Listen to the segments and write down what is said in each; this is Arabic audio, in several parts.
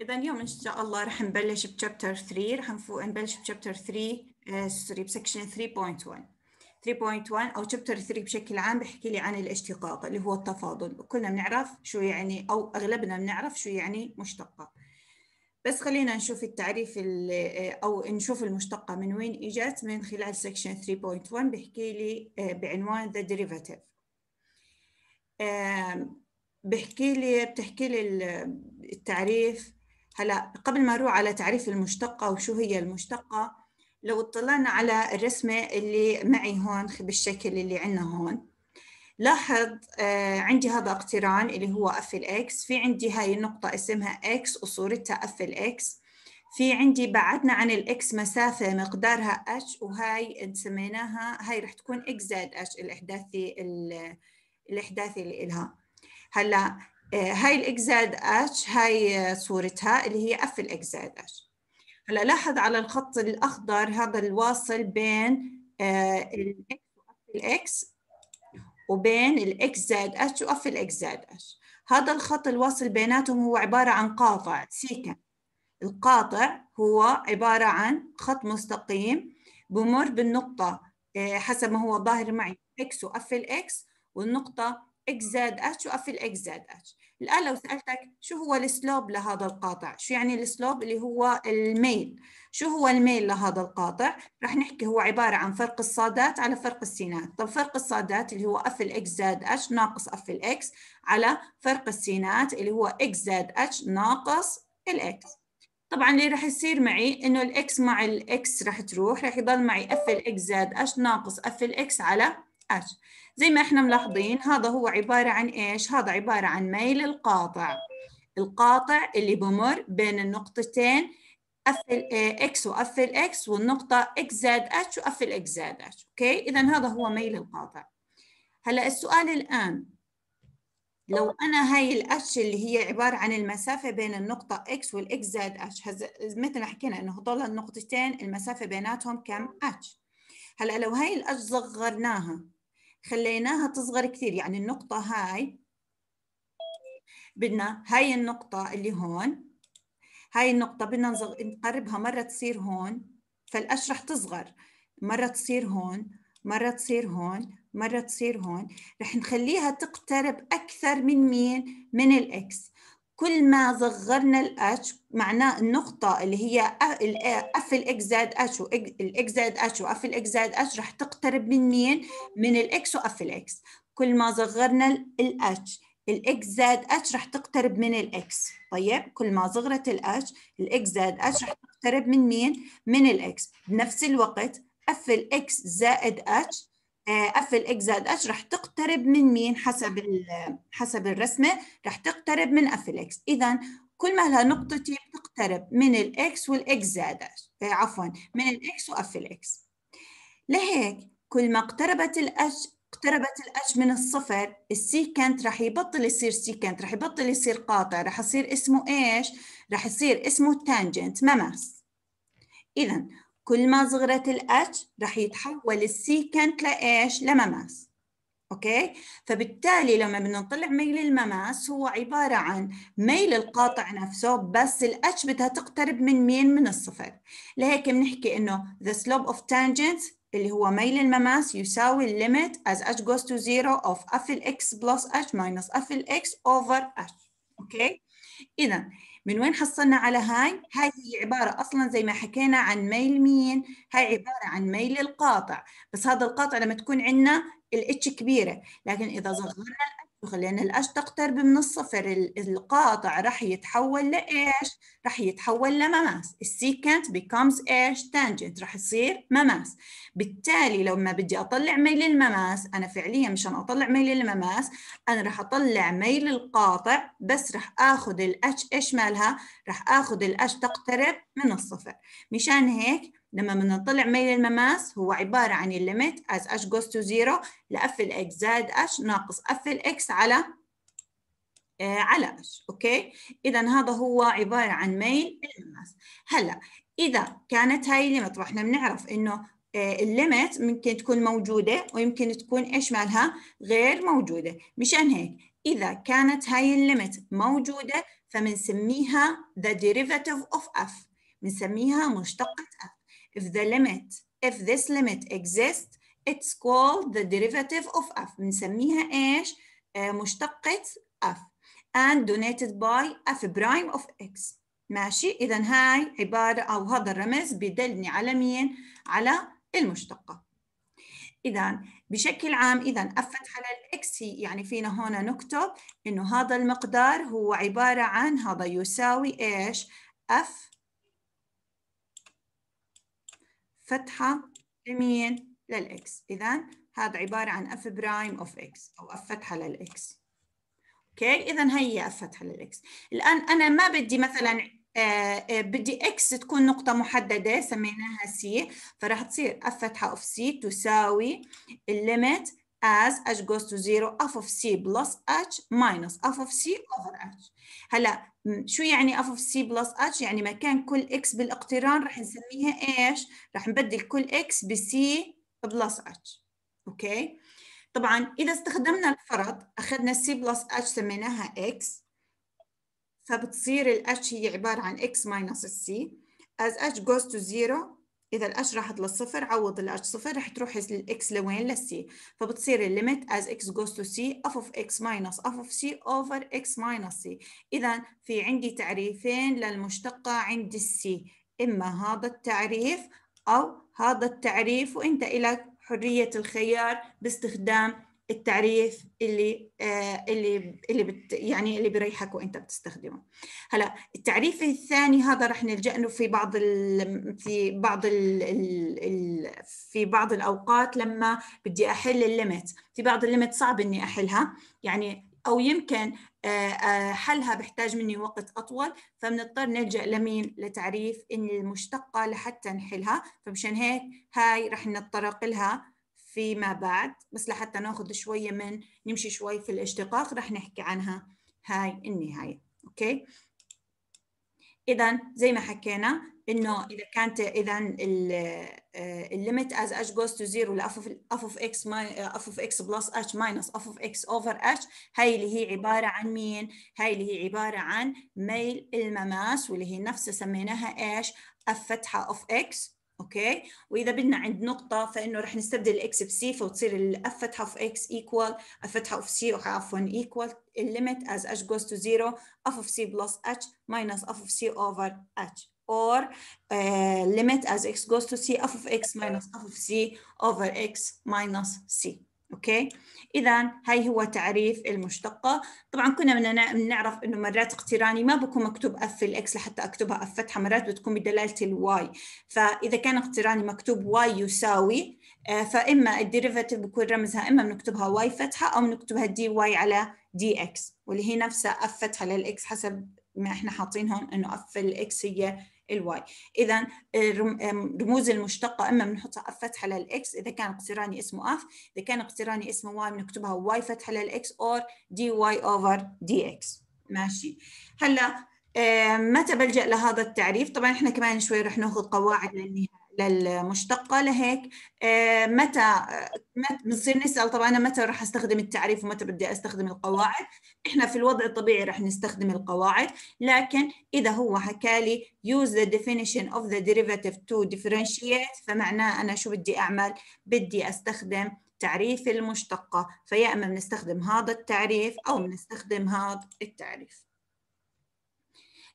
اذا اليوم ان شاء الله رح نبلش بشابتر 3 رح نبلش بشابتر 3 سوري بسكشن 3.1 3.1 او شابتر 3 بشكل عام بحكي لي عن الاشتقاق اللي هو التفاضل كلنا بنعرف شو يعني او اغلبنا بنعرف شو يعني مشتقه بس خلينا نشوف التعريف آه، او نشوف المشتقه من وين اجت من خلال سكشن 3.1 بحكي لي آه، بعنوان ذا ديريفاتيف بحكي لي بتحكي لي التعريف هلا قبل ما نروح على تعريف المشتقة وشو هي المشتقة لو اطلعنا على الرسمة اللي معي هون بالشكل اللي عندنا هون لاحظ آه، عندي هذا اقتران اللي هو اف الاكس في عندي هاي النقطة اسمها اكس وصورتها اف الاكس في عندي بعدنا عن الاكس مسافة مقدارها اتش وهاي سميناها هاي رح تكون اكس زائد اتش الاحداثي الاحداثي اللي إلها هلا آه، هاي الاكزاد اتش هاي آه، صورتها اللي هي اف الاكزاد اتش هلا لاحظ على الخط الاخضر هذا الواصل بين الاكس آه، الاكس وبين الاكس زائد اتش واف الاكس زائد اتش هذا الخط الواصل بيناتهم هو عباره عن قاطع سيكن القاطع هو عباره عن خط مستقيم بمر بالنقطه حسب ما هو ظاهر معي اكس واف الاكس والنقطه اكس زائد اتش واف الاكس زائد اتش الآن لو سألتك شو هو السلوب لهذا القاطع شو يعني السلوب اللي هو الميل شو هو الميل لهذا القاطع رح نحكي هو عبارة عن فرق الصادات على فرق السينات طب فرق الصادات اللي هو اف الاكس زائد اتش ناقص اف الاكس على فرق السينات اللي هو اكس زائد اتش ناقص الاكس طبعا اللي راح يصير معي انه الاكس مع الاكس راح تروح راح يضل معي اف الاكس زائد اش ناقص اف الاكس على اش زي ما احنا ملاحظين هذا هو عبارة عن ايش؟ هذا عبارة عن ميل القاطع القاطع اللي بمر بين النقطتين اف إيه اكس واف اكس والنقطة اكس زاد اتش واف اكس زاد اتش اوكي؟ اذا هذا هو ميل القاطع هلا السؤال الان لو انا هاي الاتش اللي هي عباره عن المسافه بين النقطه اكس والاكس زائد اتش مثل ما حكينا انه هذول النقطتين المسافه بيناتهم كم اتش هلا لو هاي الاتش صغرناها خليناها تصغر كثير يعني النقطة هاي بدنا هاي النقطة اللي هون هاي النقطة بدنا نقربها مرة تصير هون فالأشرح رح تصغر مرة تصير هون مرة تصير هون مرة تصير هون رح نخليها تقترب أكثر من مين؟ من الإكس كل ما صغرنا الاتش معناه النقطة اللي هي اف الاكس زائد اتش والاكس زائد اتش واف الاكس زائد اتش رح طيب؟ تقترب من مين؟ من الاكس واف الاكس كل ما صغرنا الاتش الاكس زائد اتش رح تقترب من الاكس طيب كل ما صغرت الاتش الاكس زائد اتش رح تقترب من مين؟ من الاكس بنفس الوقت اف الاكس زائد اتش اف آه، الاكس زائد اتش رح تقترب من مين حسب حسب الرسمه رح تقترب من اف الاكس اذا كل ما لها نقطتين تقترب من الاكس والاكس زائد اتش آه، عفوا من الاكس واف الاكس لهيك كل ما اقتربت الاتش اقتربت الاتش من الصفر السيكنت رح يبطل يصير سيكنت رح يبطل يصير قاطع رح يصير اسمه ايش رح يصير اسمه تانجنت مماس اذا كل ما صغرت الاتش رح يتحول السيكنت لايش؟ لمماس اوكي فبالتالي لما بدنا نطلع ميل المماس هو عباره عن ميل القاطع نفسه بس الاتش بدها تقترب من مين من الصفر لهيك بنحكي انه the slope of تانجنت اللي هو ميل المماس يساوي الليمت از اتش goes to zero of f الاكس plus h minus f الاكس over h اوكي اذا من وين حصلنا على هاي؟ هاي هي عبارة أصلا زي ما حكينا عن ميل مين؟ هاي عبارة عن ميل القاطع بس هذا القاطع لما تكون عندنا الاتش كبيرة لكن إذا آه. صغرنا لأن الأش تقترب من الصفر القاطع راح يتحول لإيش؟ راح يتحول لمماس السيكنت becomes إيش؟ تانجنت راح يصير مماس بالتالي لما بدي أطلع ميل المماس أنا فعليا مشان أطلع ميل المماس أنا راح أطلع ميل القاطع بس راح آخذ الأش إيش مالها؟ راح آخذ الأش تقترب من الصفر مشان هيك لما بنطلع ميل المماس هو عبارة عن الليمت as h goes to zero لأف x زائد h ناقص أف x على آه على h أوكي إذا هذا هو عبارة عن ميل المماس هلا إذا كانت هاي الليمت وإحنا بنعرف إنه آه، الليمت ممكن تكون موجودة ويمكن تكون إيش مالها غير موجودة مشان هيك إذا كانت هاي الليمت موجودة فبنسميها the derivative of f بنسميها مشتقة f If the limit, if this limit exists, it's called the derivative of f. بنسميها ايش؟ آه، مشتقة f. And donated by f prime of x. ماشي؟ إذا هاي عبارة أو هذا الرمز بدلني على مين؟ على المشتقة. إذا بشكل عام إذا أفتح على الإكس يعني فينا هون نكتب إنه هذا المقدار هو عبارة عن هذا يساوي إيش؟ F فتحة لمين؟ للإكس إذا هذا عبارة عن اف برايم اوف إكس أو اف فتحة للإكس أوكي إذا هي اف فتحة للإكس الآن أنا ما بدي مثلا آه، آه، بدي اكس تكون نقطة محددة سميناها سي فراح تصير اف فتحة اوف سي تساوي الليمت as h goes to zero f of c plus h minus f of c over h هلا شو يعني f of c plus h يعني مكان كل x بالاقتران رح نسميها ايش رح نبدل كل x ب c plus h اوكي طبعا اذا استخدمنا الفرض اخذنا c plus h سميناها x فبتصير ال h هي عباره عن x minus c as h goes to zero إذا الاش راحت للصفر عوض الاش صفر رح تروح الإكس لوين للسي فبتصير الليمت as x goes to c f of x minus f of c over x minus c إذا في عندي تعريفين للمشتقة عند السي إما هذا التعريف أو هذا التعريف وأنت إلك حرية الخيار باستخدام التعريف اللي آه اللي اللي بت يعني اللي بيريحك وانت بتستخدمه هلا التعريف الثاني هذا رح نلجا له في بعض ال في بعض ال ال في بعض الاوقات لما بدي احل الليمت في بعض الليمت صعب اني احلها يعني او يمكن آه، آه، حلها بحتاج مني وقت اطول فبنضطر نلجا لمين لتعريف المشتقه لحتى نحلها فمشان هيك هاي رح نتطرق لها فيما بعد بس لحتى ناخذ شوية من نمشي شوي في الاشتقاق رح نحكي عنها هاي النهاية أوكي إذا زي ما حكينا إنه إذا كانت إذا الليمت آه، as h goes to zero ل f of f of x آه، f of x plus h minus f of x over h هاي اللي هي عبارة عن مين؟ هاي اللي هي عبارة عن ميل المماس واللي هي نفسها سميناها إيش؟ f فتحة of x اوكي واذا بدنا عند نقطه فانه رح نستبدل الاكس بسي فتصير الاف فتحه في اكس ايكوال اف في سي عفوا ايكوال الليمت از اتش جوز تو زيرو اف اوف سي بلس اتش ماينس اف اوف سي اوفر اتش اور uh, limit اكس جوز تو سي اف اوف اكس ماينس اف اوف سي اوفر اكس ماينس سي اوكي اذا هاي هو تعريف المشتقه طبعا كنا بدنا نعرف انه مرات اقتراني ما بكون مكتوب اف الاكس لحتى اكتبها اف فتحه مرات بتكون بدلاله الواي فاذا كان اقتراني مكتوب واي يساوي آه، فاما الديريفاتيف بكون رمزها اما بنكتبها واي فتحه او بنكتبها دي واي على دي اكس واللي هي نفسها اف فتحه للاكس حسب ما احنا حاطين هون انه اف الاكس هي الواي اذا آه، رموز المشتقه اما بنحطها اف فتحه للاكس اذا كان اقتراني اسمه اف اذا كان اقتراني اسمه واي بنكتبها واي فتحه للاكس اور دي واي اوفر دي اكس ماشي هلا آه، متى بلجا لهذا التعريف طبعا احنا كمان شوي رح ناخذ قواعد للنهايه للمشتقه لهيك آه، آه، متى بنصير نسال طبعا انا متى رح استخدم التعريف ومتى بدي استخدم القواعد احنا في الوضع الطبيعي رح نستخدم القواعد لكن اذا هو حكى لي use the definition of the derivative to differentiate فمعناه انا شو بدي اعمل بدي استخدم تعريف المشتقه فيا اما بنستخدم هذا التعريف او بنستخدم هذا التعريف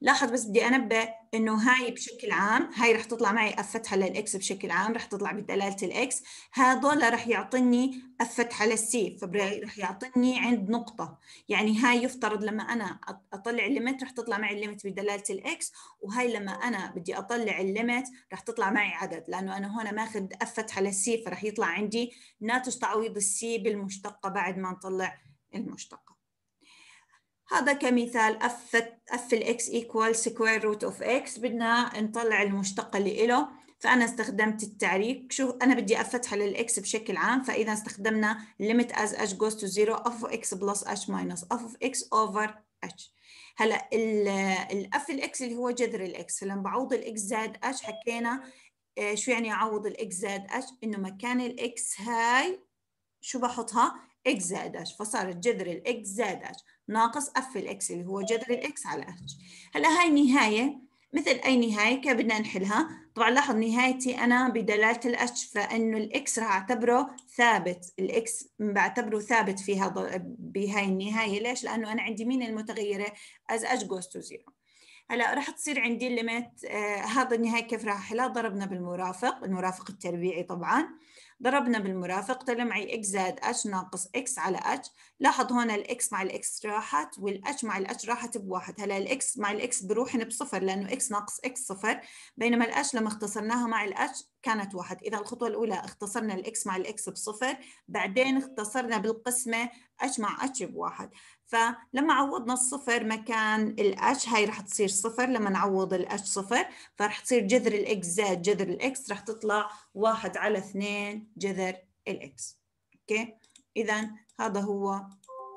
لاحظ بس بدي انبه انه هاي بشكل عام هاي رح تطلع معي افتحه للاكس بشكل عام رح تطلع بدلاله الاكس هذول رح يعطيني افتحه للسي فرح يعطيني عند نقطه يعني هاي يفترض لما انا اطلع الليمت رح تطلع معي الليمت بدلاله الاكس وهاي لما انا بدي اطلع الليمت رح تطلع معي عدد لانه انا هون ماخذ افتحه للسي فرح يطلع عندي ناتج تعويض السي بالمشتقه بعد ما نطلع المشتقه هذا كمثال اف اف الاكس ايكوال سكوير روت اوف اكس بدنا نطلع المشتق اللي له فانا استخدمت التعريف شو انا بدي أفتح للاكس بشكل عام فاذا استخدمنا limit as h goes to 0 of x plus h minus of x over h هلا الاف الاكس اللي هو جذر الاكس لما بعوض الاكس زائد h حكينا آه، شو يعني اعوض الاكس زائد h انه مكان الاكس هاي شو بحطها x زائد h فصارت جذر الاكس زائد h ناقص اف الاكس اللي هو جذر الاكس على h هلا هاي نهايه مثل اي نهايه كيف بدنا نحلها طبعا لاحظ نهايتي انا بدلاله الاتش فانه الاكس راح اعتبره ثابت الاكس بعتبره ثابت في هذا بهاي النهايه ليش لانه انا عندي مين المتغيره از اتش جوز تو زيرو هلا راح تصير عندي الليمت آه هذا النهايه كيف راح احلها ضربنا بالمرافق المرافق التربيعي طبعا ضربنا بالمرافق طلع معي x زائد h ناقص x على h لاحظ هون الاكس مع الاكس راحت والاتش مع الاتش راحت بواحد هلا الاكس مع الاكس بروحن بصفر لانه x ناقص x صفر بينما الاتش لما اختصرناها مع الاتش كانت واحد إذا الخطوة الأولى اختصرنا الإكس مع الإكس بصفر بعدين اختصرنا بالقسمة اتش مع اتش بواحد فلما عوضنا الصفر مكان الاتش هاي رح تصير صفر لما نعوض الاتش صفر فرح تصير جذر الاكس زائد جذر الاكس رح تطلع واحد على اثنين جذر الاكس اوكي اذا هذا هو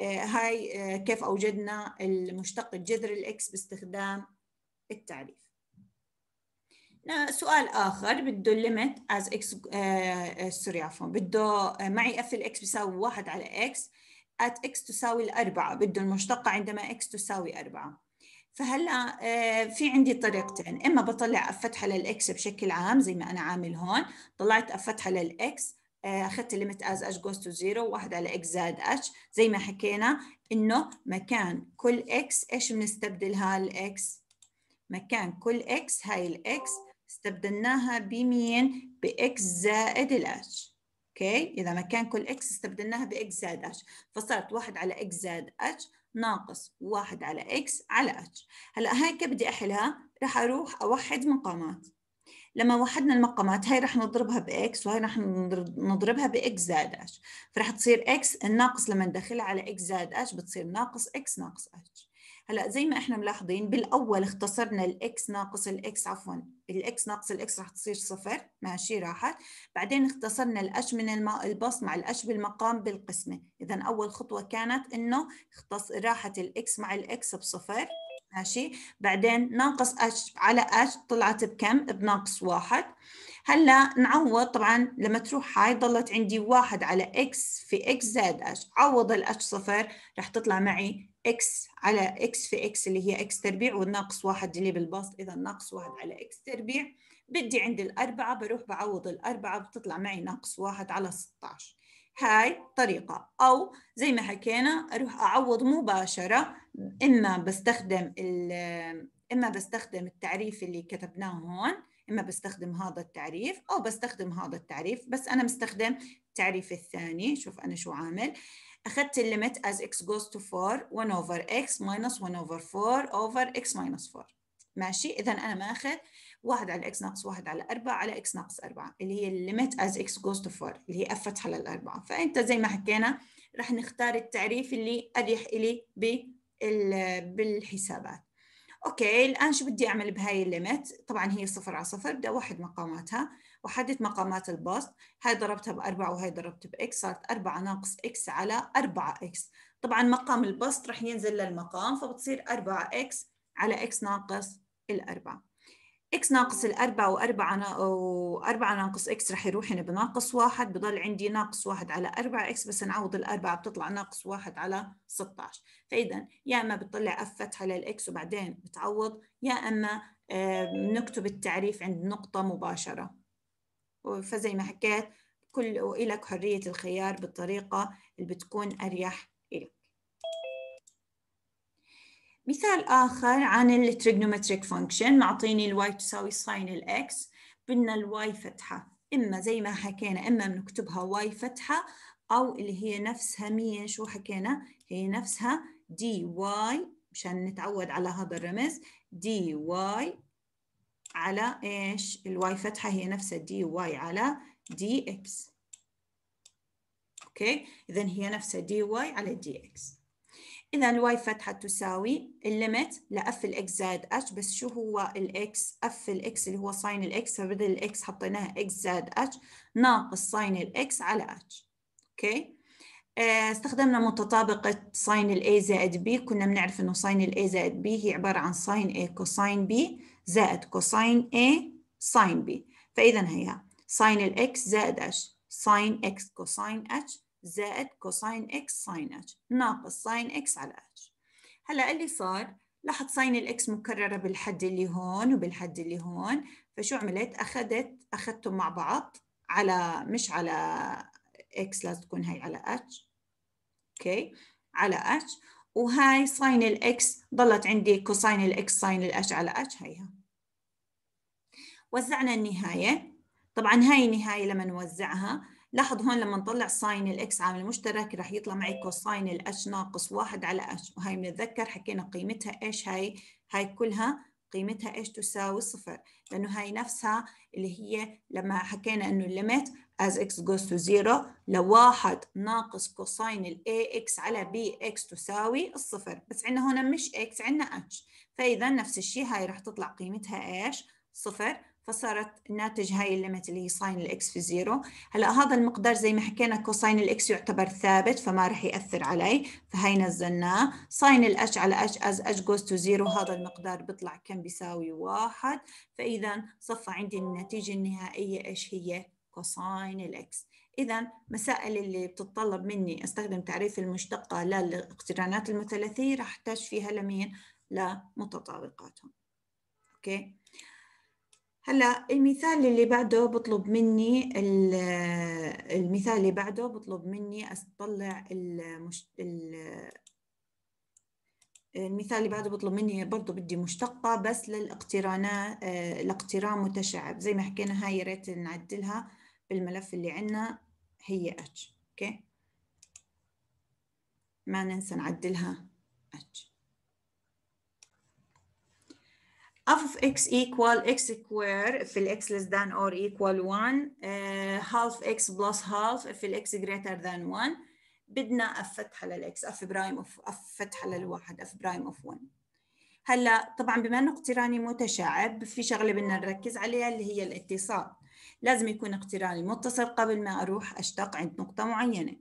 آه، هاي آه، كيف اوجدنا المشتق الجذر الاكس باستخدام التعريف سؤال اخر بده الليمت از اكس سوري عفوا بده آه، معي اف الاكس بيساوي واحد على اكس at x تساوي الأربعة بده المشتقة عندما x تساوي أربعة فهلا آه، في عندي طريقتين اما بطلع أفتحة للاكس بشكل عام زي ما انا عامل هون طلعت أفتحة للاكس آه، اخذت ليميت از h goes to زيرو واحد على اكس زائد اتش زي ما حكينا انه مكان كل اكس ايش بنستبدلها الاكس مكان كل اكس هاي الاكس استبدلناها بمين باكس زائد الاتش اوكي اذا مكان كل اكس استبدلناها باكس زائد اتش فصارت واحد على اكس زائد اتش ناقص واحد على اكس على اتش هلا هاي كيف بدي احلها راح اروح اوحد مقامات لما وحدنا المقامات هاي راح نضربها باكس وهي راح نضربها باكس زائد اتش فراح تصير اكس الناقص لما ندخلها على اكس زائد اتش بتصير ناقص اكس ناقص اتش هلا زي ما احنا ملاحظين بالاول اختصرنا الاكس ناقص الاكس عفوا الاكس ناقص الاكس رح تصير صفر ماشي راحت بعدين اختصرنا الاش من البص مع الاش بالمقام بالقسمه اذا اول خطوه كانت انه اختص راحت الاكس مع الاكس بصفر ماشي بعدين ناقص اش على اش طلعت بكم بناقص واحد هلا نعوض طبعا لما تروح هاي ضلت عندي واحد على اكس في اكس زائد اش عوض الاش صفر رح تطلع معي اكس على اكس في اكس اللي هي اكس تربيع والناقص واحد اللي بالبسط اذا ناقص واحد على اكس تربيع بدي عند الاربعه بروح بعوض الاربعه بتطلع معي ناقص واحد على 16 هاي طريقة أو زي ما حكينا أروح أعوض مباشرة إما بستخدم إما بستخدم التعريف اللي كتبناه هون إما بستخدم هذا التعريف أو بستخدم هذا التعريف بس أنا مستخدم التعريف الثاني شوف أنا شو عامل اخذت الليميت as x goes to 4 1 over x minus 1 over 4 over x minus 4 ماشي اذا انا ماخذ 1 على x ناقص 1 على 4 على x ناقص 4 اللي هي الليميت as x goes to 4 اللي هي f فتحه للاربعه فانت زي ما حكينا رح نختار التعريف اللي اريح الي بالحسابات اوكي الان شو بدي اعمل بهاي الليميت طبعا هي صفر على صفر بدي اوحد مقاماتها وحددت مقامات البسط هاي ضربتها بأربعة وهاي ضربتها بإكس صارت أربعة ناقص إكس على أربعة إكس طبعا مقام البسط رح ينزل للمقام فبتصير أربعة إكس على إكس ناقص الأربعة إكس ناقص الأربعة وأربعة نا... وأربعة ناقص إكس رح يروحن بناقص واحد بضل عندي ناقص واحد على أربعة إكس بس نعوض الأربعة بتطلع ناقص واحد على 16 فإذا يا إما بتطلع أف فتحة للإكس وبعدين بتعوض يا إما آه، بنكتب التعريف عند نقطة مباشرة فزي ما حكيت كل وإلك حرية الخيار بالطريقة اللي بتكون أريح إلك مثال آخر عن التريجنومتريك function معطيني الواي تساوي ساين الإكس بدنا الواي فتحة إما زي ما حكينا إما بنكتبها واي فتحة أو اللي هي نفسها مين شو حكينا هي نفسها دي واي مشان نتعود على هذا الرمز دي واي على إيش الواي فتحة هي نفسها دي واي على دي إكس أوكي إذا هي نفسها دي واي على دي إكس إذا الواي فتحة تساوي الليمت لأف الإكس زائد اتش بس شو هو الإكس أف الإكس اللي هو ساين الإكس فبدل الإكس حطيناها إكس زائد اتش ناقص ساين الإكس على اتش أوكي آه، استخدمنا متطابقة ساين ال A زائد B كنا بنعرف إنه ساين ال A زائد B هي عبارة عن ساين A كوساين B زائد كوساين A ساين B فإذا هي ساين الإكس زائد H ساين إكس كوساين H زائد كوساين X ساين H ناقص ساين X على H هلا اللي صار لاحظ ساين الإكس مكررة بالحد اللي هون وبالحد اللي هون فشو عملت أخذت أخذتهم مع بعض على مش على إكس لازم تكون هي على H أوكي على H وهاي ساين الإكس ضلت عندي كوساين الإكس ساين الأش على اتش هيها وزعنا النهاية طبعا هاي النهاية لما نوزعها لاحظ هون لما نطلع ساين الاكس عامل مشترك راح يطلع معي كوساين الاتش ناقص واحد على اتش وهي بنتذكر حكينا قيمتها ايش هاي هاي كلها قيمتها ايش تساوي صفر لانه هاي نفسها اللي هي لما حكينا انه الليمت از اكس جوز تو زيرو لواحد ناقص كوساين الاي اكس على بي اكس تساوي الصفر بس عندنا هنا مش اكس عندنا اتش فاذا نفس الشيء هاي راح تطلع قيمتها ايش صفر فصارت ناتج هاي الليمت اللي هي ساين الاكس في زيرو هلا هذا المقدار زي ما حكينا كوساين الاكس يعتبر ثابت فما راح ياثر علي فهي نزلناه ساين الاش على اش از اش جوز تو زيرو هذا المقدار بيطلع كم بيساوي واحد فاذا صفى عندي النتيجه النهائيه ايش هي كوساين الاكس إذا مسائل اللي بتتطلب مني استخدم تعريف المشتقة للاقترانات المثلثية راح أحتاج فيها لمين؟ لمتطابقاتهم. أوكي؟ هلا المثال اللي بعده بطلب مني المثال اللي بعده بطلب مني اطلع المش... المثال اللي بعده بطلب مني برضه بدي مشتقة بس للاقترانات الاقتران متشعب زي ما حكينا هاي يا ريت نعدلها بالملف اللي عندنا هي اتش اوكي ما ننسى نعدلها اتش f of x equal x square if x less than or equal 1 uh, half x plus half if x greater than 1 بدنا f فتحة للx f برايم of f فتحة للواحد f برايم of 1 هلا طبعا بما انه اقتراني متشعب في شغله بدنا نركز عليها اللي هي الاتصال لازم يكون اقتراني متصل قبل ما اروح اشتق عند نقطه معينه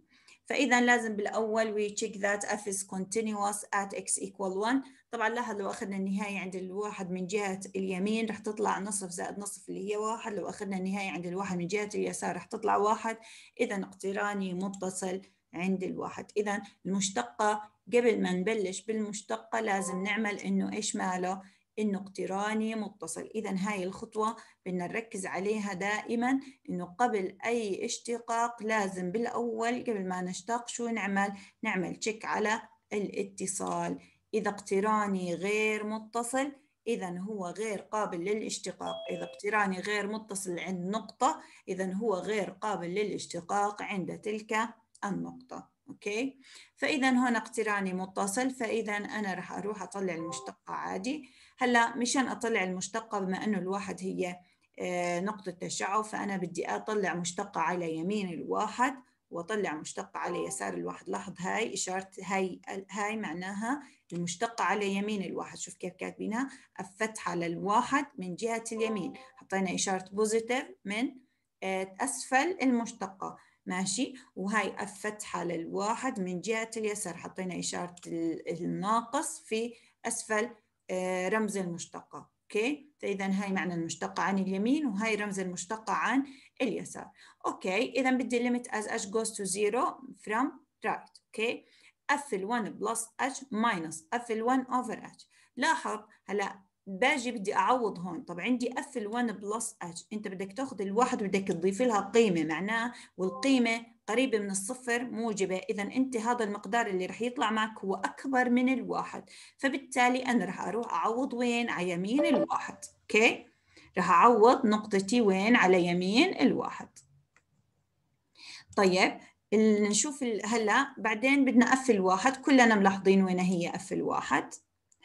فاذا لازم بالاول we check that f is continuous at x equal 1 طبعا لاحظ لو اخذنا النهايه عند الواحد من جهه اليمين رح تطلع نصف زائد نصف اللي هي واحد لو اخذنا النهايه عند الواحد من جهه اليسار رح تطلع واحد اذا اقتراني متصل عند الواحد اذا المشتقه قبل ما نبلش بالمشتقه لازم نعمل انه ايش ماله انه اقتراني متصل اذا هاي الخطوه بدنا نركز عليها دائما انه قبل اي اشتقاق لازم بالاول قبل ما نشتاق شو نعمل نعمل تشيك على الاتصال اذا اقتراني غير متصل إذا هو غير قابل للاشتقاق إذا اقتراني غير متصل عند نقطة إذا هو غير قابل للاشتقاق عند تلك النقطة اوكي فاذا هنا اقتراني متصل فاذا انا راح اروح اطلع المشتقه عادي هلا مشان اطلع المشتقه بما انه الواحد هي آه، نقطه تشعب فانا بدي اطلع مشتقه على يمين الواحد واطلع مشتقه على يسار الواحد لاحظ هاي اشاره هاي هاي معناها المشتقه على يمين الواحد شوف كيف كاتبينها الفتحه للواحد من جهه اليمين حطينا اشاره بوزيتيف من آه، اسفل المشتقه ماشي وهي الفتحة للواحد من جهة اليسار حطينا إشارة الناقص في أسفل آه، رمز المشتقة اوكي فاذا هاي معنى المشتقه عن اليمين وهاي رمز المشتقه عن اليسار اوكي اذا بدي limit as h goes to zero from right اوكي f ال 1 plus h minus f ال 1 over h لاحظ هلا باجي بدي اعوض هون طب عندي اف ال1 بلس اتش انت بدك تاخذ الواحد وبدك تضيف لها قيمه معناه والقيمه قريبه من الصفر موجبه اذا انت هذا المقدار اللي رح يطلع معك هو اكبر من الواحد فبالتالي انا رح اروح اعوض وين على يمين الواحد اوكي رح اعوض نقطتي وين على يمين الواحد طيب نشوف هلا بعدين بدنا اف الواحد كلنا ملاحظين وين هي اف الواحد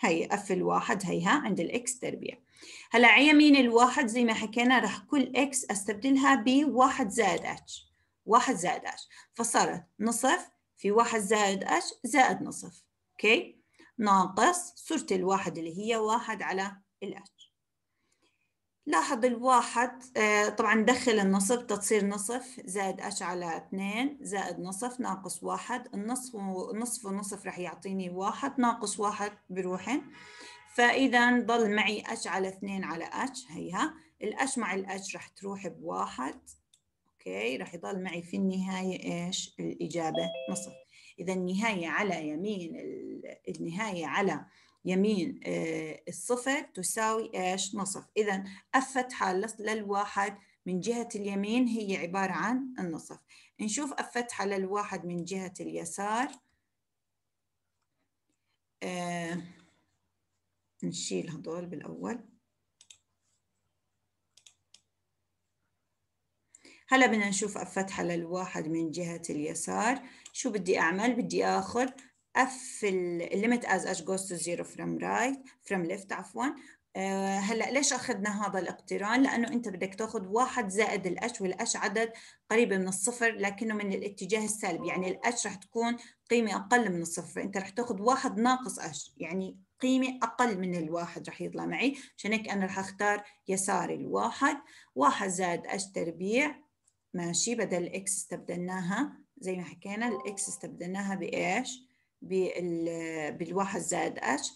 هي اف الواحد هيها عند الاكس تربيع هلا على يمين الواحد زي ما حكينا راح كل اكس استبدلها بواحد زائد اتش واحد زائد اتش فصارت نصف في واحد زائد اتش زائد نصف اوكي ناقص صورة الواحد اللي هي واحد على الاتش لاحظ الواحد آه، طبعا دخل النصف تصير نصف زائد اش على اثنين زائد نصف ناقص واحد النصف ونصف ونصف رح يعطيني واحد ناقص واحد بروحن فاذا ضل معي اش على اثنين على اش هيها الاش مع الاش رح تروح بواحد اوكي رح يضل معي في النهايه ايش الاجابه نصف اذا النهايه على يمين النهايه على يمين آه، الصفر تساوي إيش نصف إذا الفتحة للواحد من جهة اليمين هي عبارة عن النصف نشوف الفتحة للواحد من جهة اليسار آه نشيل هدول بالأول هلا بدنا نشوف الفتحة للواحد من جهة اليسار شو بدي أعمل بدي أخذ اف الليمت از اش جوز تو زيرو فروم رايت فروم ليفت عفوا آه، هلا ليش اخذنا هذا الاقتران؟ لانه انت بدك تاخذ واحد زائد الاش والاش عدد قريب من الصفر لكنه من الاتجاه السالب، يعني الاش رح تكون قيمه اقل من الصفر، فانت رح تاخذ واحد ناقص اش، يعني قيمه اقل من الواحد رح يطلع معي، عشان هيك انا رح اختار يسار الواحد، واحد زائد اش تربيع ماشي بدل الاكس استبدلناها زي ما حكينا الاكس استبدلناها بايش؟ بالواحد زائد اتش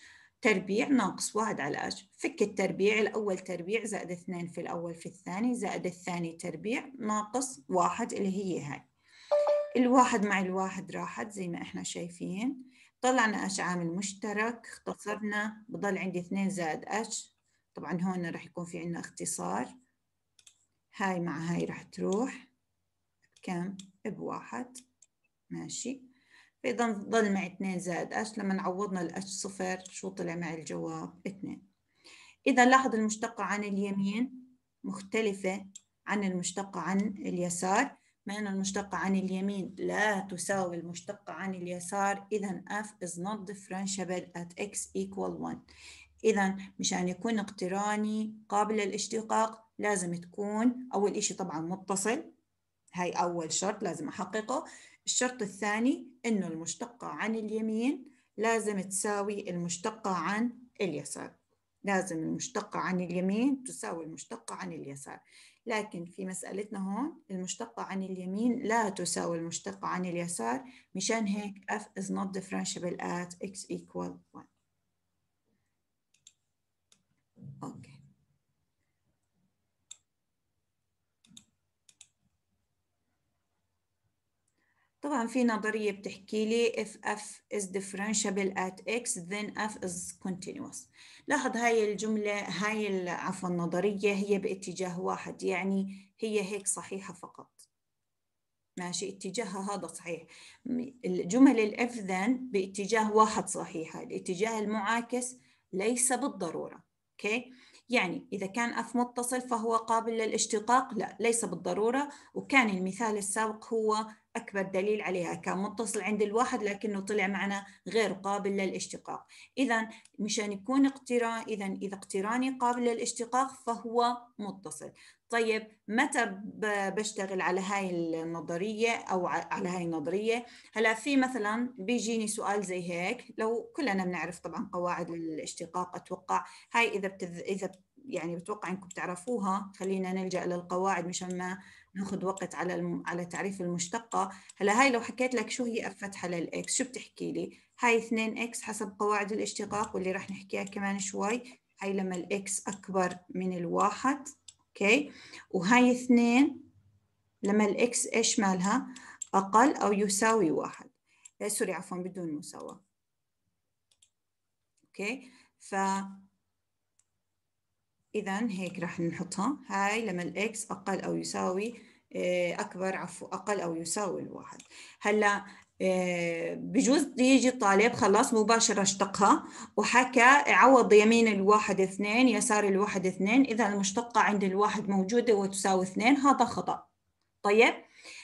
تربيع ناقص واحد على اتش فك التربيع الأول تربيع زائد اثنين في الأول في الثاني زائد الثاني تربيع ناقص واحد اللي هي هاي الواحد مع الواحد راحت زي ما احنا شايفين طلعنا اتش عامل مشترك اختصرنا بضل عندي اثنين زائد اتش طبعا هون راح يكون في عندنا اختصار هاي مع هاي راح تروح كم بواحد ماشي فإذا ضل معي 2 زائد h لما عوضنا ال h صفر شو طلع معي الجواب 2 إذا لاحظ المشتقة عن اليمين مختلفة عن المشتقة عن اليسار مع أن المشتقة عن اليمين لا تساوي المشتقة عن اليسار إذا f is not differentiable at x equal 1 إذا مشان يكون اقتراني قابل للاشتقاق لازم تكون أول إشي طبعا متصل هاي أول شرط لازم أحققه الشرط الثاني أنه المشتقة عن اليمين لازم تساوي المشتقة عن اليسار لازم المشتقة عن اليمين تساوي المشتقة عن اليسار لكن في مسألتنا هون المشتقة عن اليمين لا تساوي المشتقة عن اليسار مشان هيك f is not differentiable at x equal 1 أوكي طبعا في نظرية بتحكي لي if f is differentiable at x then f is continuous لاحظ هاي الجملة هاي عفوا النظرية هي باتجاه واحد يعني هي هيك صحيحة فقط ماشي اتجاهها هذا صحيح الجمل الاف then باتجاه واحد صحيحة الاتجاه المعاكس ليس بالضرورة اوكي يعني إذا كان أف متصل فهو قابل للاشتقاق لا ليس بالضرورة وكان المثال السابق هو أكبر دليل عليها كان متصل عند الواحد لكنه طلع معنا غير قابل للاشتقاق إذا مشان يكون اقتران إذا إذا اقتراني قابل للاشتقاق فهو متصل طيب متى بشتغل على هاي النظرية أو على هاي النظرية هلا في مثلا بيجيني سؤال زي هيك لو كلنا بنعرف طبعا قواعد الاشتقاق أتوقع هاي إذا بتذ... إذا يعني بتوقع انكم بتعرفوها خلينا نلجا للقواعد مشان ما ناخذ وقت على على تعريف المشتقه هلا هاي لو حكيت لك شو هي اف فتحه للاكس شو بتحكي لي هاي 2 اكس حسب قواعد الاشتقاق واللي راح نحكيها كمان شوي هاي لما الاكس اكبر من الواحد اوكي وهاي 2 لما الاكس ايش مالها اقل او يساوي واحد إيه، سوري عفوا بدون مساواه اوكي ف إذا هيك رح نحطها هاي لما الإكس أقل أو يساوي آه، أكبر عفوا أقل أو يساوي الواحد هلا آه، بجوز يجي الطالب خلاص مباشرة اشتقها وحكى عوض يمين الواحد اثنين يسار الواحد اثنين إذا المشتقة عند الواحد موجودة وتساوي اثنين هذا خطأ طيب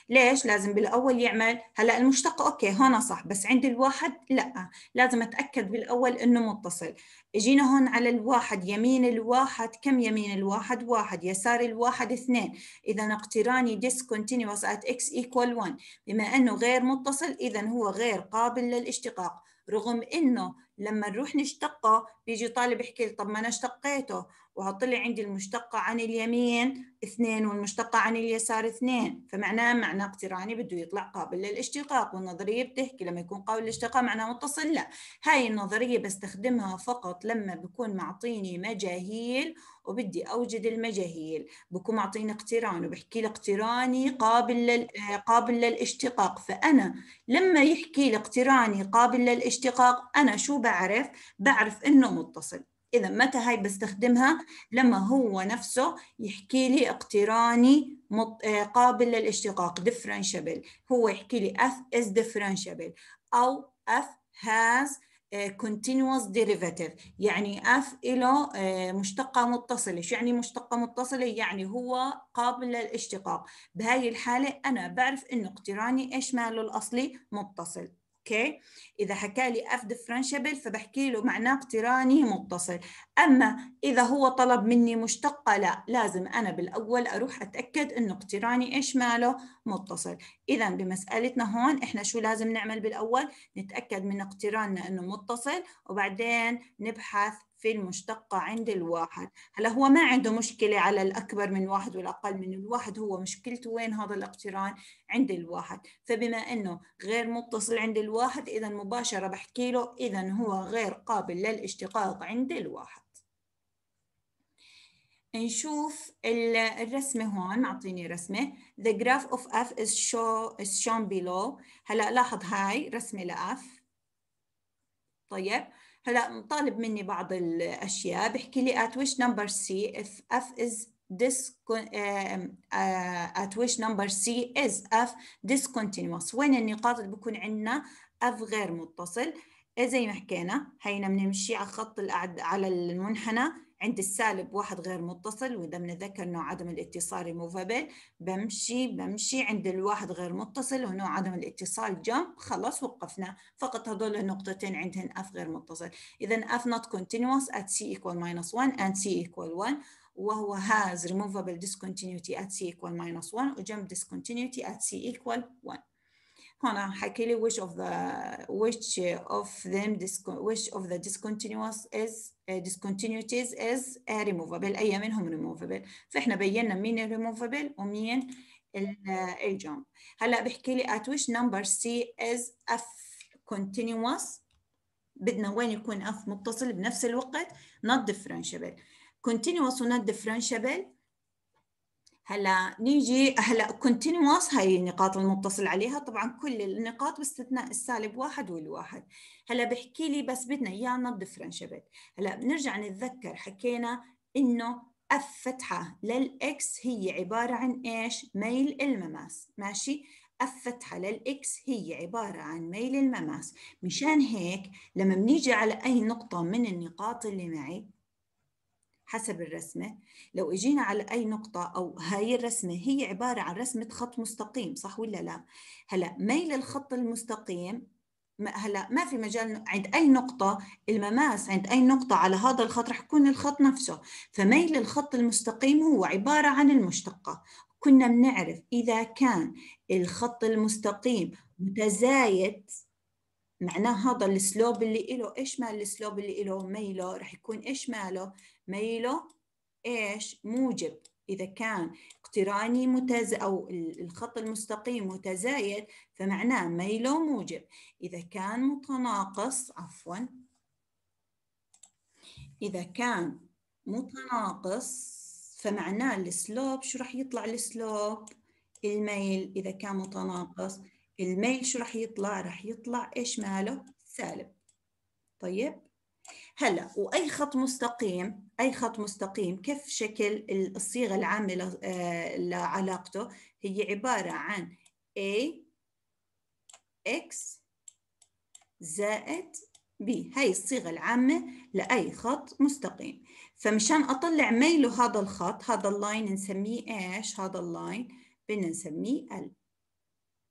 ليش لازم بالاول يعمل هلا المشتق اوكي هون صح بس عند الواحد لا لازم اتاكد بالاول انه متصل اجينا هون على الواحد يمين الواحد كم يمين الواحد واحد يسار الواحد اثنين اذا اقتراني discontinuous at x equal 1 بما انه غير متصل اذا هو غير قابل للاشتقاق رغم انه لما نروح نشتقه بيجي طالب يحكي لي طب ما انا اشتقيته وطلع عندي المشتقه عن اليمين اثنين والمشتقه عن اليسار اثنين فمعناه معنى اقتراني بده يطلع قابل للاشتقاق والنظريه بتحكي لما يكون قابل للاشتقاق معناه متصل لا هاي النظريه بستخدمها فقط لما بكون معطيني مجاهيل وبدي اوجد المجاهيل بكون معطيني اقتران وبحكي لي اقتراني قابل لل... قابل للاشتقاق فانا لما يحكي لي اقتراني قابل للاشتقاق انا شو بعرف بعرف انه متصل إذا متى هاي بستخدمها؟ لما هو نفسه يحكي لي اقتراني مط... آه، قابل للاشتقاق differentiable هو يحكي لي f is differentiable أو f has continuous derivative يعني f له آه، مشتقة متصلة شو يعني مشتقة متصلة يعني هو قابل للاشتقاق بهاي الحالة أنا بعرف إنه اقتراني إيش ماله الأصلي متصل اوكي اذا حكى لي اف ديفرنشبل فبحكي له معناه اقتراني متصل أما إذا هو طلب مني مشتقة لا لازم أنا بالأول أروح أتأكد إنه اقتراني إيش ماله متصل إذا بمسألتنا هون إحنا شو لازم نعمل بالأول نتأكد من اقتراننا إنه متصل وبعدين نبحث في المشتقة عند الواحد هلا هو ما عنده مشكلة على الأكبر من واحد والأقل من الواحد هو مشكلته وين هذا الاقتران عند الواحد فبما أنه غير متصل عند الواحد إذا مباشرة بحكي له إذا هو غير قابل للاشتقاق عند الواحد نشوف الرسمة هون معطيني رسمة the graph of f is, show, is shown below هلأ لاحظ هاي رسمة F طيب هلأ طالب مني بعض الأشياء بحكي لي at which number c if f is this uh, at which number c is f discontinuous وين النقاط اللي بكون عندنا f غير متصل إيه، زي ما حكينا هينا بنمشي على خط الأعد على المنحنى عند السالب واحد غير متصل وإذا بنتذكر انه عدم الاتصال موفابل بمشي بمشي عند الواحد غير متصل وهنا عدم الاتصال جمب خلاص وقفنا فقط هذول النقطتين عندهن اف غير متصل إذا اف نوت كونتينوس ات سي ايكوال ماينس 1 اند سي ايكوال 1 وهو has removable discontinuity at c equal minus 1 وجمب discontinuity at c equal 1 هنا حكي لي which of the which of them which of the discontinuous is discontinuities is removable اي منهم removable فاحنا بينا مين removable ومين الجمب هلا بحكي لي at which number C is F continuous بدنا وين يكون F متصل بنفس الوقت not differentiable continuous و not differentiable هلا نيجي هلا كونتينوس هاي النقاط المتصل عليها طبعا كل النقاط باستثناء السالب واحد والواحد هلا بحكي لي بس بدنا ايانا بديفرنشبت هلا بنرجع نتذكر حكينا انه اف فتحه للاكس هي عباره عن ايش ميل المماس ماشي اف فتحه للاكس هي عباره عن ميل المماس مشان هيك لما بنيجي على اي نقطه من النقاط اللي معي حسب الرسمة لو اجينا على أي نقطة أو هاي الرسمة هي عبارة عن رسمة خط مستقيم صح ولا لا هلأ ميل الخط المستقيم هلا ما في مجال عند اي نقطه المماس عند اي نقطه على هذا الخط رح يكون الخط نفسه فميل الخط المستقيم هو عباره عن المشتقه كنا بنعرف اذا كان الخط المستقيم متزايد معناه هذا السلوب اللي له ايش مال السلوب اللي له ميله رح يكون ايش ماله ميله ايش موجب إذا كان اقتراني متز أو الخط المستقيم متزايد فمعناه ميله موجب إذا كان متناقص عفوا إذا كان متناقص فمعناه السلوب شو راح يطلع السلوب الميل إذا كان متناقص الميل شو راح يطلع راح يطلع إيش ماله سالب طيب هلا واي خط مستقيم اي خط مستقيم كيف شكل الصيغه العامه آه، لعلاقته هي عباره عن a x زائد b هاي الصيغه العامه لاي خط مستقيم فمشان اطلع ميله هذا الخط هذا اللاين نسميه ايش هذا اللاين بدنا نسميه ال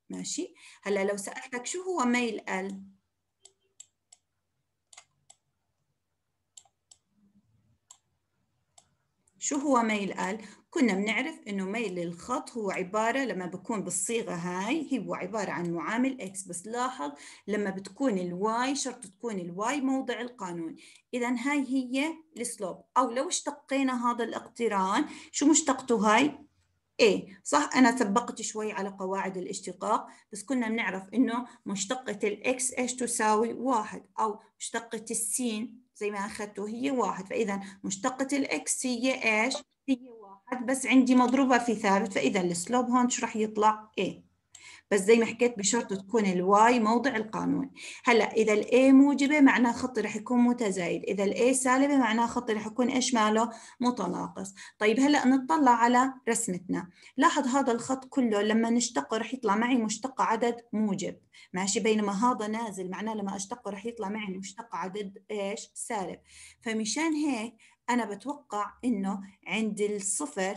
ماشي هلا لو سالتك شو هو ميل ال شو هو ميل ال كنا بنعرف انه ميل الخط هو عباره لما بكون بالصيغه هاي هو عباره عن معامل اكس بس لاحظ لما بتكون الواي شرط تكون الواي موضع القانون اذا هاي هي السلوب او لو اشتقينا هذا الاقتران شو مشتقته هاي ايه صح انا سبقت شوي على قواعد الاشتقاق بس كنا بنعرف انه مشتقه الاكس ايش تساوي واحد او مشتقه السين زي ما أخذته هي واحد فإذا مشتقة الإكس هي إيش؟ هي واحد بس عندي مضروبة في ثابت فإذا السلوب هون شو راح يطلع؟ A بس زي ما حكيت بشرط تكون الواي موضع القانون هلا اذا الاي موجبه معناه خطي رح يكون متزايد اذا الاي سالبه معناه خطي رح يكون ايش ماله متناقص طيب هلا نطلع على رسمتنا لاحظ هذا الخط كله لما نشتقه رح يطلع معي مشتق عدد موجب ماشي بينما هذا نازل معناه لما اشتقه رح يطلع معي مشتق عدد ايش سالب فمشان هيك انا بتوقع انه عند الصفر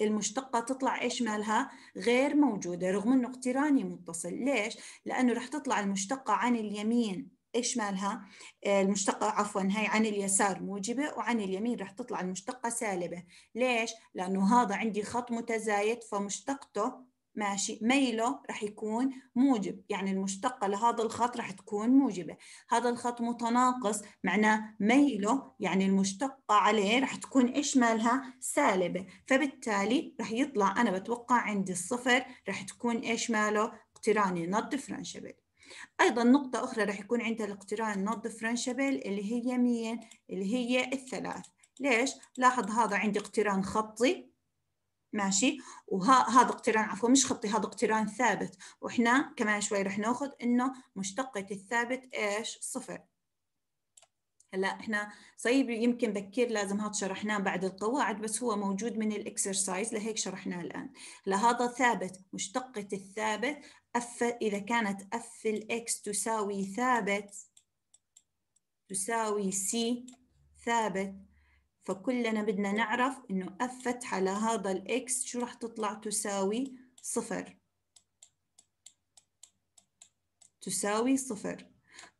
المشتقة تطلع إيش مالها غير موجودة رغم أنه اقتراني متصل ليش؟ لأنه رح تطلع المشتقة عن اليمين ايش مالها؟ آه، المشتقة عفوا هي عن اليسار موجبة وعن اليمين رح تطلع المشتقة سالبة، ليش؟ لأنه هذا عندي خط متزايد فمشتقته ماشي ميله رح يكون موجب يعني المشتقة لهذا الخط رح تكون موجبة هذا الخط متناقص معناه ميله يعني المشتقة عليه رح تكون إيش مالها سالبة فبالتالي رح يطلع أنا بتوقع عندي الصفر رح تكون إيش ماله اقتراني not differentiable ايضا نقطة اخرى رح يكون عندها الاقتران not differentiable اللي هي مين؟ اللي هي الثلاث، ليش؟ لاحظ هذا عندي اقتران خطي ماشي وهذا اقتران عفوا مش خطي هذا اقتران ثابت واحنا كمان شوي رح ناخذ انه مشتقة الثابت ايش صفر هلا احنا صيب يمكن بكير لازم هذا شرحناه بعد القواعد بس هو موجود من الاكسرسايز لهيك شرحناه الان لهذا ثابت مشتقة الثابت اف اذا كانت اف الاكس تساوي ثابت تساوي سي ثابت فكلنا بدنا إيه. نعرف إنه اف فتحة لهذا الإكس شو رح تطلع تساوي صفر تساوي صفر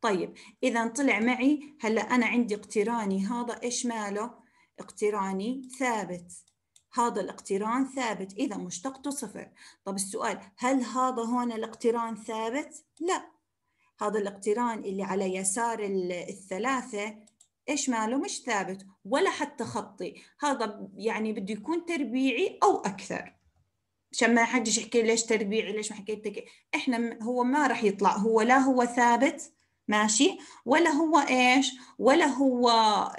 طيب إذا طلع معي هلأ أنا عندي اقتراني هذا إيش ماله؟ اقتراني ثابت هذا الاقتران ثابت إذا مشتقته صفر طب السؤال هل هذا هون الاقتران ثابت؟ لا هذا الاقتران اللي على يسار الثلاثة ايش ماله مش ثابت ولا حتى خطي هذا يعني بده يكون تربيعي او اكثر عشان ما حدش يحكي ليش تربيعي ليش ما حكيت لك احنا هو ما راح يطلع هو لا هو ثابت ماشي ولا هو ايش ولا هو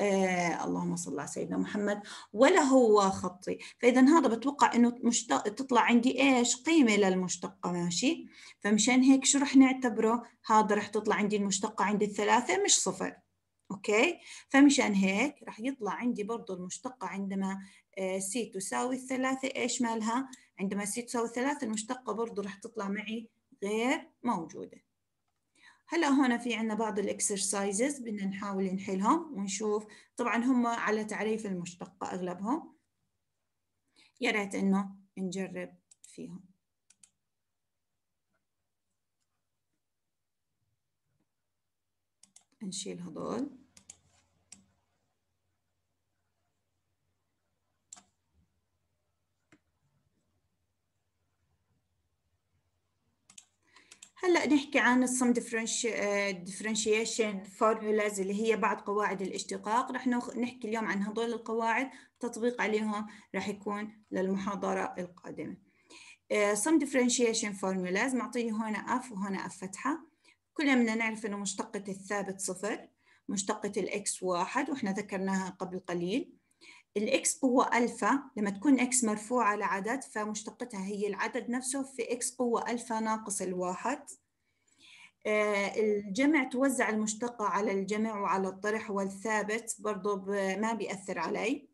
آه اللهم صل على سيدنا محمد ولا هو خطي فاذا هذا بتوقع انه مشت... تطلع عندي ايش قيمه للمشتقه ماشي فمشان هيك شو رح نعتبره هذا رح تطلع عندي المشتقه عند الثلاثه مش صفر اوكي فمشان هيك راح يطلع عندي برضه المشتقه عندما سي آه، تساوي الثلاثه ايش مالها عندما سي تساوي الثلاثه المشتقه برضه راح تطلع معي غير موجوده هلا هون في عندنا بعض الاكسرسايزز بدنا نحاول نحلهم ونشوف طبعا هم على تعريف المشتقه اغلبهم يا ريت انه نجرب فيهم نشيل هذول هلا نحكي عن ديفرنش ديفرنشيشن فورمولاز اللي هي بعض قواعد الاشتقاق رح نحكي اليوم عن هدول القواعد تطبيق عليهم رح يكون للمحاضرة القادمة سم ديفرنشيشن فورمولاز معطيني هنا اف وهنا اف فتحة كلنا بدنا نعرف انه مشتقة الثابت صفر مشتقة الاكس واحد واحنا ذكرناها قبل قليل الاكس قوة ألفا لما تكون اكس مرفوعة لعدد فمشتقتها هي العدد نفسه في اكس قوة ألفا ناقص الواحد آه، الجمع توزع المشتقة على الجمع وعلى الطرح والثابت برضو ما بيأثر علي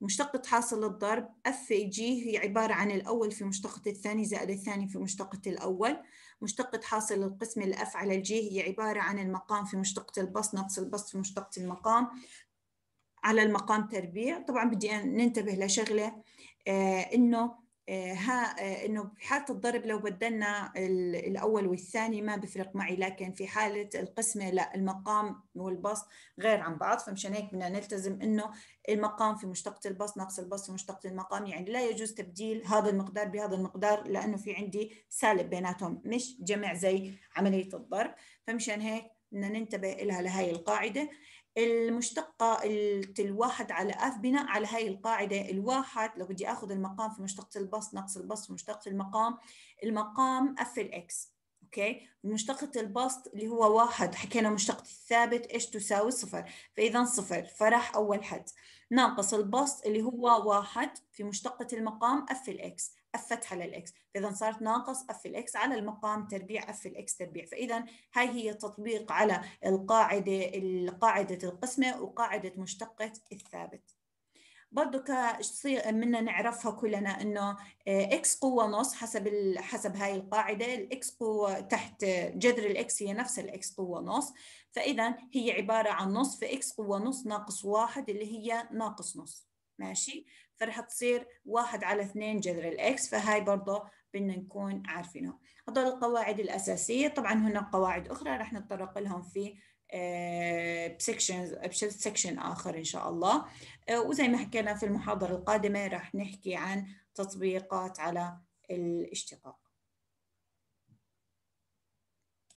مشتقة حاصل الضرب اف جي هي عبارة عن الأول في مشتقة الثاني زائد الثاني في مشتقة الأول مشتقة حاصل القسم الأف على الجي هي عبارة عن المقام في مشتقة البسط ناقص البسط في مشتقة المقام على المقام تربيع طبعا بدي ننتبه لشغلة آه، إنه آه، ها آه، انه بحاله الضرب لو بدلنا الاول والثاني ما بفرق معي لكن في حاله القسمه لا المقام والبسط غير عن بعض فمشان هيك بدنا نلتزم انه المقام في مشتقه البسط ناقص البسط في مشتقه المقام يعني لا يجوز تبديل هذا المقدار بهذا المقدار لانه في عندي سالب بيناتهم مش جمع زي عمليه الضرب فمشان هيك بدنا ننتبه لها لهي القاعده المشتقة الواحد على اف بناء على هاي القاعدة الواحد لو بدي اخذ المقام في مشتقة البسط ناقص البسط في مشتقة المقام المقام اف الاكس اوكي مشتقة البسط اللي هو واحد حكينا مشتقة الثابت ايش تساوي صفر فاذا صفر فراح اول حد ناقص البسط اللي هو واحد في مشتقة المقام اف الاكس افتح على الاكس فاذا صارت ناقص اف الاكس على المقام تربيع اف الاكس تربيع فاذا هاي هي تطبيق على القاعده قاعده القسمه وقاعده مشتقه الثابت برضو كتصير منا نعرفها كلنا انه اكس آه، قوه نص حسب حسب هاي القاعده الاكس قوه تحت جذر الاكس هي نفس الاكس قوه نص فاذا هي عباره عن نص في اكس قوه نص ناقص واحد اللي هي ناقص نص ماشي فرح تصير واحد على اثنين جذر الإكس فهاي برضه بدنا نكون عارفينه هدول القواعد الأساسية طبعا هناك قواعد أخرى رح نتطرق لهم في بسكشنز آه، بسكشن آخر إن شاء الله آه، وزي ما حكينا في المحاضرة القادمة رح نحكي عن تطبيقات على الاشتقاق